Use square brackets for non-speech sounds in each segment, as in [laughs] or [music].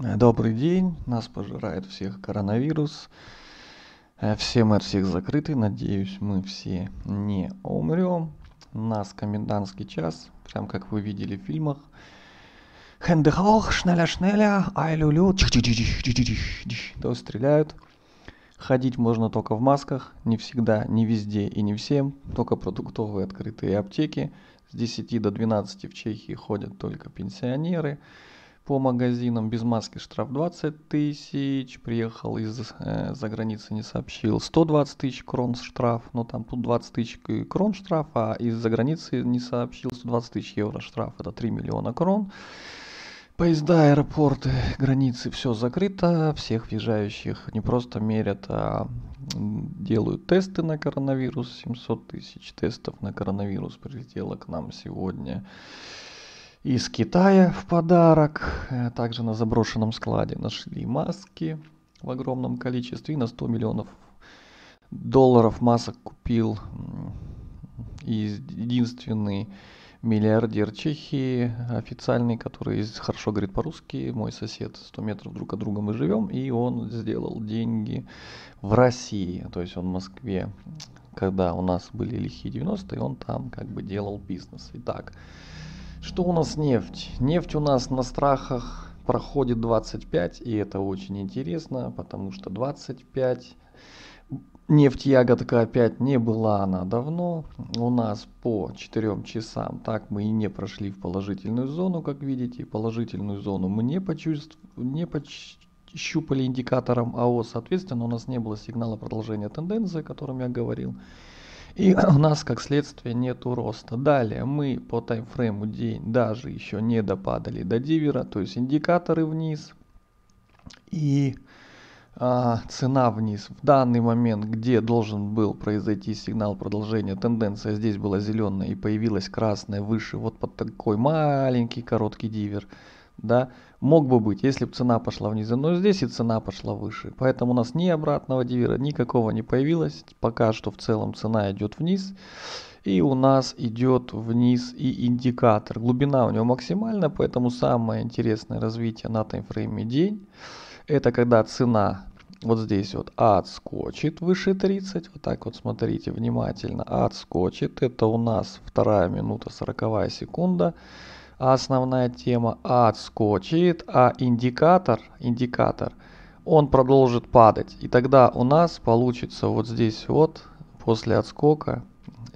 Э, добрый день, нас пожирает всех коронавирус. Э, все мы от всех закрыты, надеюсь, мы все не умрем. У нас комендантский час, прям как вы видели в фильмах. Хендехох, шнеля-шнеля, ай-лю-лю, то стреляют. Ходить можно только в масках, не всегда, не везде и не всем, только продуктовые открытые аптеки. С 10 до 12 в Чехии ходят только пенсионеры по магазинам без маски штраф 20 тысяч, приехал из э, за границы не сообщил, 120 тысяч крон штраф, но там тут 20 тысяч крон штраф, а из-за границы не сообщил 120 тысяч евро штраф, это 3 миллиона крон. Поезда, аэропорты, границы, все закрыто, всех въезжающих не просто мерят, а делают тесты на коронавирус, 700 тысяч тестов на коронавирус прилетело к нам сегодня из Китая в подарок. Э, также на заброшенном складе нашли маски в огромном количестве. И на 100 миллионов долларов масок купил единственный миллиардер Чехии, официальный, который хорошо говорит по-русски, мой сосед, 100 метров друг от друга мы живем, и он сделал деньги в России, то есть он в Москве, когда у нас были лихие 90-е, он там как бы делал бизнес. Итак, что у нас нефть? Нефть у нас на страхах проходит 25, и это очень интересно, потому что 25 Нефть ягодка опять не была она давно. У нас по 4 часам так мы и не прошли в положительную зону, как видите. Положительную зону мы не, почувствовали, не пощупали индикатором АО. Соответственно, у нас не было сигнала продолжения тенденции, о котором я говорил. И у нас, как следствие, нету роста. Далее мы по таймфрейму день даже еще не допадали до дивера, то есть индикаторы вниз и а, цена вниз. В данный момент, где должен был произойти сигнал продолжения, тенденция здесь была зеленая и появилась красная выше, вот под такой маленький короткий дивер да, мог бы быть, если бы цена пошла вниз, но здесь и цена пошла выше, поэтому у нас ни обратного дивера никакого не появилось, пока что в целом цена идет вниз, и у нас идет вниз и индикатор, глубина у него максимальная, поэтому самое интересное развитие на таймфрейме день, это когда цена вот здесь вот отскочит выше 30, вот так вот смотрите внимательно, отскочит, это у нас вторая минута 40 секунда, основная тема а отскочит, а индикатор, индикатор, он продолжит падать. И тогда у нас получится вот здесь вот, после отскока,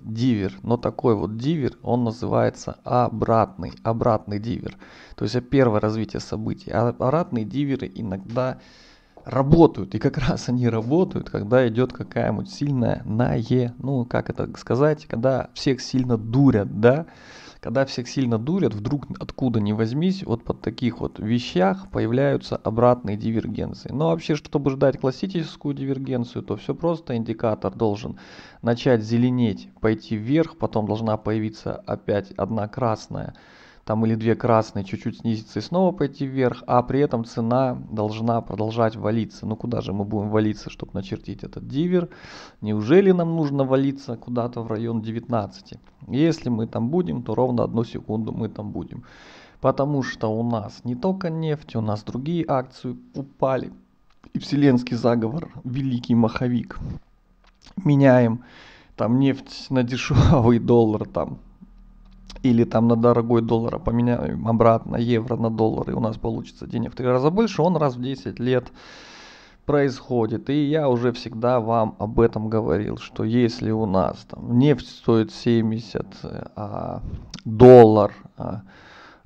дивер. Но такой вот дивер, он называется обратный, обратный дивер. То есть а первое развитие событий. А обратные диверы иногда работают. И как [laughs] раз они работают, когда идет какая-нибудь сильная нае, ну как это сказать, когда всех сильно дурят, да, когда всех сильно дурят, вдруг откуда ни возьмись, вот под таких вот вещах появляются обратные дивергенции. Но вообще, чтобы ждать классическую дивергенцию, то все просто. Индикатор должен начать зеленеть, пойти вверх, потом должна появиться опять одна красная, там или две красные чуть-чуть снизиться и снова пойти вверх, а при этом цена должна продолжать валиться. Ну куда же мы будем валиться, чтобы начертить этот дивер? Неужели нам нужно валиться куда-то в район 19? Если мы там будем, то ровно одну секунду мы там будем. Потому что у нас не только нефть, у нас другие акции упали. И вселенский заговор, великий маховик. Меняем там нефть на дешевый [laughs] доллар, там или там на дорогой доллар а поменяем обратно евро на доллар, и у нас получится денег в три раза больше, он раз в 10 лет происходит. И я уже всегда вам об этом говорил, что если у нас там нефть стоит 70, а доллар а,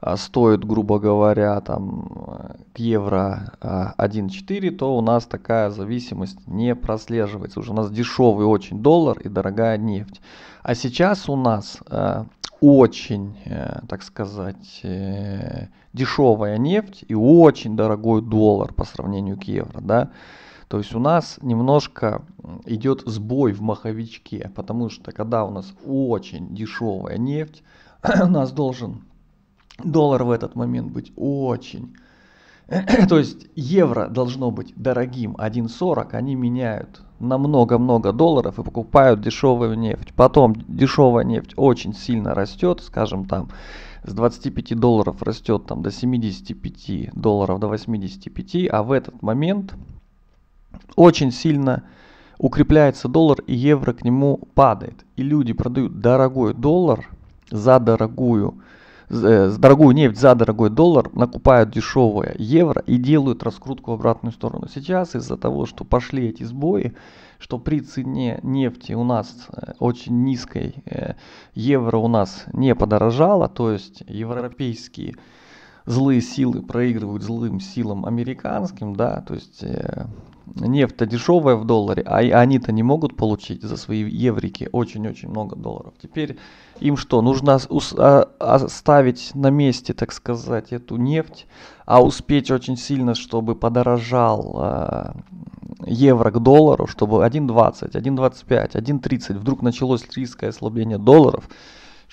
а стоит, грубо говоря, там к евро 1,4, а, то у нас такая зависимость не прослеживается. Уже у нас дешевый очень доллар и дорогая нефть. А сейчас у нас а, очень, э, так сказать, э, дешевая нефть и очень дорогой доллар по сравнению к евро, да. То есть у нас немножко идет сбой в маховичке, потому что когда у нас очень дешевая нефть, [clears throat] у нас должен доллар в этот момент быть очень [clears throat] То есть евро должно быть дорогим 1.40, они меняют на много-много долларов и покупают дешевую нефть. Потом дешевая нефть очень сильно растет, скажем там, с 25 долларов растет там до 75 долларов, до 85, а в этот момент очень сильно укрепляется доллар и евро к нему падает. И люди продают дорогой доллар за дорогую Э, дорогую нефть за дорогой доллар, накупают дешевое евро и делают раскрутку в обратную сторону. Сейчас из-за того, что пошли эти сбои, что при цене нефти у нас э, очень низкой, э, евро у нас не подорожало, то есть европейские злые силы проигрывают злым силам американским, да, то есть э, нефть-то дешевая в долларе, а они-то не могут получить за свои еврики очень-очень много долларов. Теперь им что, нужно а, оставить на месте, так сказать, эту нефть, а успеть очень сильно, чтобы подорожал э, евро к доллару, чтобы 1.20, 1.25, 1.30, вдруг началось риское ослабление долларов –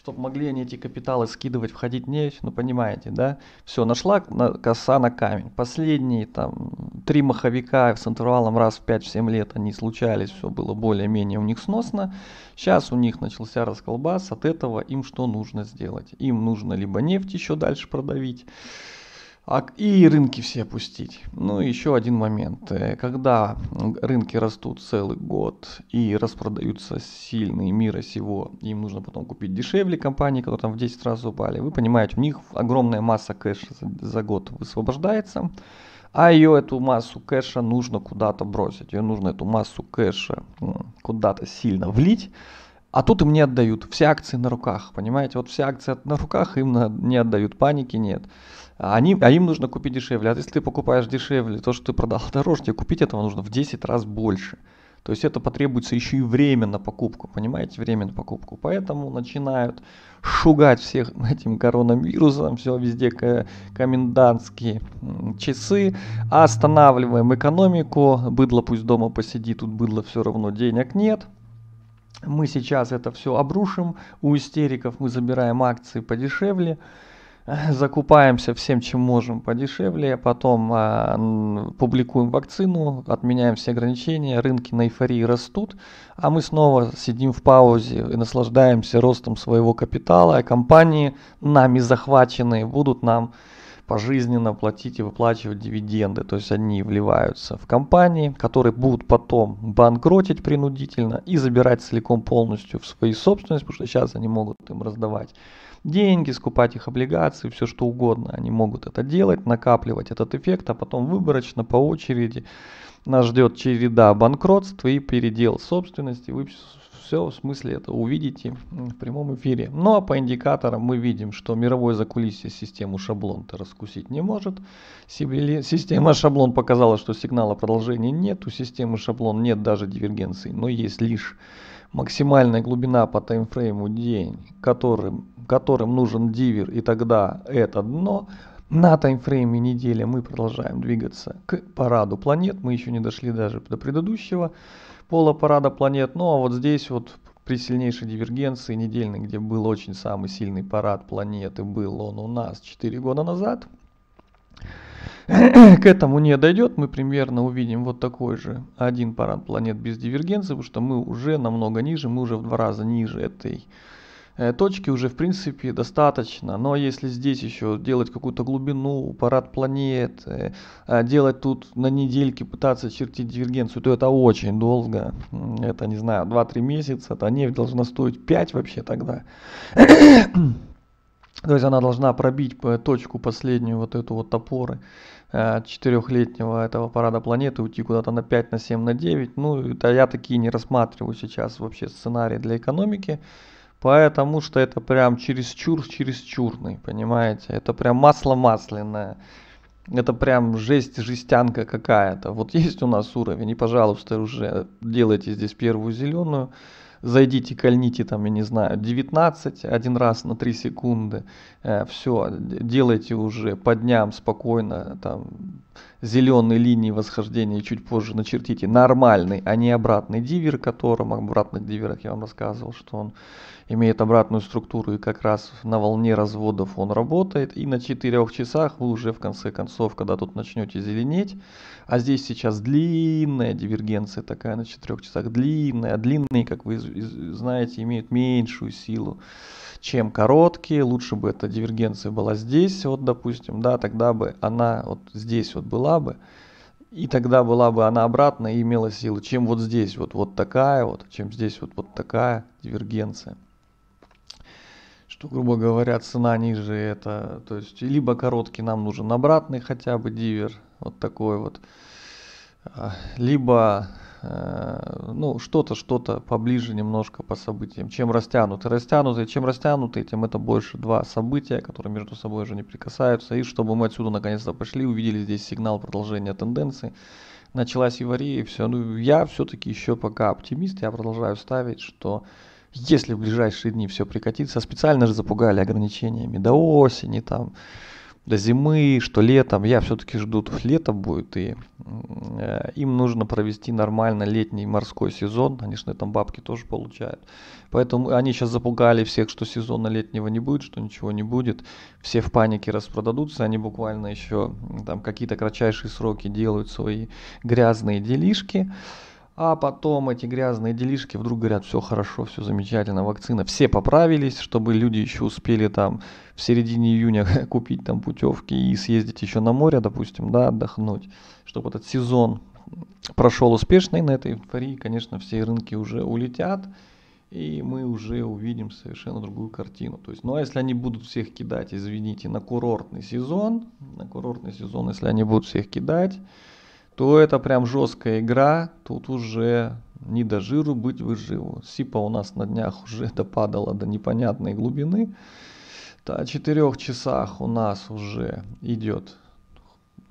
чтобы могли они эти капиталы скидывать, входить нефть, ну понимаете, да? Все, нашла коса на камень. Последние там три маховика с интервалом раз в 5-7 лет они случались, все было более-менее у них сносно. Сейчас у них начался расколбас, от этого им что нужно сделать? Им нужно либо нефть еще дальше продавить, а и рынки все опустить. Ну и еще один момент. Э, когда рынки растут целый год и распродаются сильные мира сего, им нужно потом купить дешевле компании, которые там в 10 раз упали. Вы понимаете, у них огромная масса кэша за, за год высвобождается, а ее эту массу кэша нужно куда-то бросить. Ее нужно эту массу кэша куда-то сильно влить а тут им не отдают, все акции на руках, понимаете? Вот все акции на руках им не отдают, паники нет. они, а им нужно купить дешевле. А если ты покупаешь дешевле, то, что ты продал дороже, тебе купить этого нужно в 10 раз больше. То есть это потребуется еще и время на покупку, понимаете, время на покупку. Поэтому начинают шугать всех [laughs] этим коронавирусом, все везде комендантские часы. Останавливаем экономику, быдло пусть дома посидит, тут быдло все равно денег нет. Мы сейчас это все обрушим, у истериков мы забираем акции подешевле, э, закупаемся всем, чем можем подешевле, а потом э, публикуем вакцину, отменяем все ограничения, рынки на эйфории растут, а мы снова сидим в паузе и наслаждаемся ростом своего капитала, а компании, нами захваченные, будут нам пожизненно платить и выплачивать дивиденды. То есть они вливаются в компании, которые будут потом банкротить принудительно и забирать целиком полностью в свою собственность, потому что сейчас они могут им раздавать деньги, скупать их облигации, все что угодно. Они могут это делать, накапливать этот эффект, а потом выборочно по очереди нас ждет череда банкротств и передел собственности. Вы все в смысле это увидите в прямом эфире. Ну а по индикаторам мы видим, что мировой закулисье систему шаблон-то раскусить не может. Система шаблон показала, что сигнала продолжения нет. У системы шаблон нет даже дивергенции, но есть лишь максимальная глубина по таймфрейму день, которым, которым нужен дивер, и тогда это дно – на таймфрейме недели мы продолжаем двигаться к параду планет. Мы еще не дошли даже до предыдущего пола парада планет. Ну а вот здесь вот при сильнейшей дивергенции недельной, где был очень самый сильный парад планеты, был он у нас 4 года назад. [clears throat] К этому не дойдет, мы примерно увидим вот такой же один парад планет без дивергенции, потому что мы уже намного ниже, мы уже в два раза ниже этой Э, точки уже, в принципе, достаточно, но если здесь еще делать какую-то глубину, парад планет, э, а делать тут на недельке, пытаться чертить дивергенцию, то это очень долго. Это, не знаю, 2-3 месяца, то нефть должна стоить 5 вообще тогда. [clears throat] То есть она должна пробить э, точку последнюю вот эту вот топоры четырехлетнего этого парада планеты, уйти куда-то на 5, на 7, на 9. Ну, это я такие не рассматриваю сейчас вообще сценарии для экономики. Потому что это прям чересчур, чересчурный, понимаете? Это прям масло масляное. Это прям жесть, жестянка какая-то. Вот есть у нас уровень, и, пожалуйста, уже делайте здесь первую зеленую. Зайдите, кольните там, я не знаю, 19 один раз на 3 секунды. Э, все, делайте уже по дням спокойно, там, зеленой линии восхождения чуть позже начертите нормальный, а не обратный дивер, которым, обратных диверах я вам рассказывал, что он имеет обратную структуру и как раз на волне разводов он работает. И на 4 часах вы уже в конце концов, когда тут начнете зеленеть, а здесь сейчас длинная дивергенция такая на 4 часах, длинная, а длинные, как вы знаете, имеют меньшую силу, чем короткие. Лучше бы эта дивергенция была здесь, вот допустим, да, тогда бы она вот здесь вот была бы, и тогда была бы она обратно и имела силу, чем вот здесь вот, вот такая вот, чем здесь вот, вот такая дивергенция. Что, грубо говоря, цена ниже это, то есть, либо короткий нам нужен обратный хотя бы дивер, вот такой вот, а, либо Э, ну, что-то, что-то поближе немножко по событиям. Чем растянуты? Растянуты, чем растянуты, тем это больше два события, которые между собой уже не прикасаются. И чтобы мы отсюда наконец-то пошли, увидели здесь сигнал продолжения тенденции. Началась эйфория, и все. Ну, я все-таки еще пока оптимист, я продолжаю ставить, что если в ближайшие дни все прекратится специально же запугали ограничениями до осени, там, до зимы, что летом. Я все-таки жду, лето будет. И э, им нужно провести нормально летний морской сезон. конечно, там бабки тоже получают. Поэтому они сейчас запугали всех, что сезона летнего не будет, что ничего не будет. Все в панике распродадутся. Они буквально еще там какие-то кратчайшие сроки делают свои грязные делишки. А потом эти грязные делишки вдруг говорят, все хорошо, все замечательно, вакцина. Все поправились, чтобы люди еще успели там в середине июня [laughs] купить там путевки и съездить еще на море, допустим, да, отдохнуть, чтобы этот сезон прошел успешно, и на этой эйфории, конечно, все рынки уже улетят, и мы уже увидим совершенно другую картину. То есть, ну а если они будут всех кидать, извините, на курортный сезон, на курортный сезон, если они будут всех кидать, то это прям жесткая игра, тут уже не до жиру быть выживу. Сипа у нас на днях уже [laughs] допадала до непонятной глубины. Да, в четырех часах у нас уже идет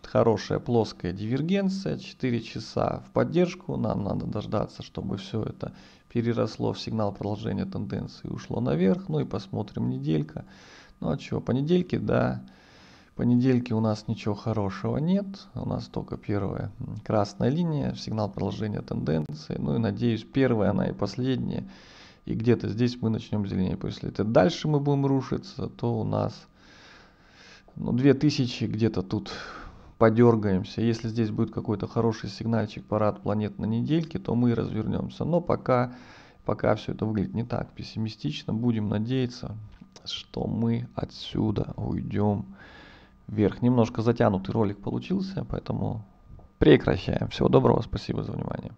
хорошая плоская дивергенция, 4 часа в поддержку, нам надо дождаться, чтобы все это переросло в сигнал продолжения тенденции и ушло наверх, ну и посмотрим неделька. Ну а чего? Понедельки, да, понедельке у нас ничего хорошего нет, у нас только первая красная линия, сигнал продолжения тенденции, ну и надеюсь первая она и последняя, и где-то здесь мы начнем зеленее, После это дальше мы будем рушиться, то у нас ну, 2000 где-то тут подергаемся, если здесь будет какой-то хороший сигнальчик парад планет на недельке, то мы развернемся, но пока, пока все это выглядит не так пессимистично, будем надеяться, что мы отсюда уйдем вверх. Немножко затянутый ролик получился, поэтому прекращаем. Всего доброго, спасибо за внимание.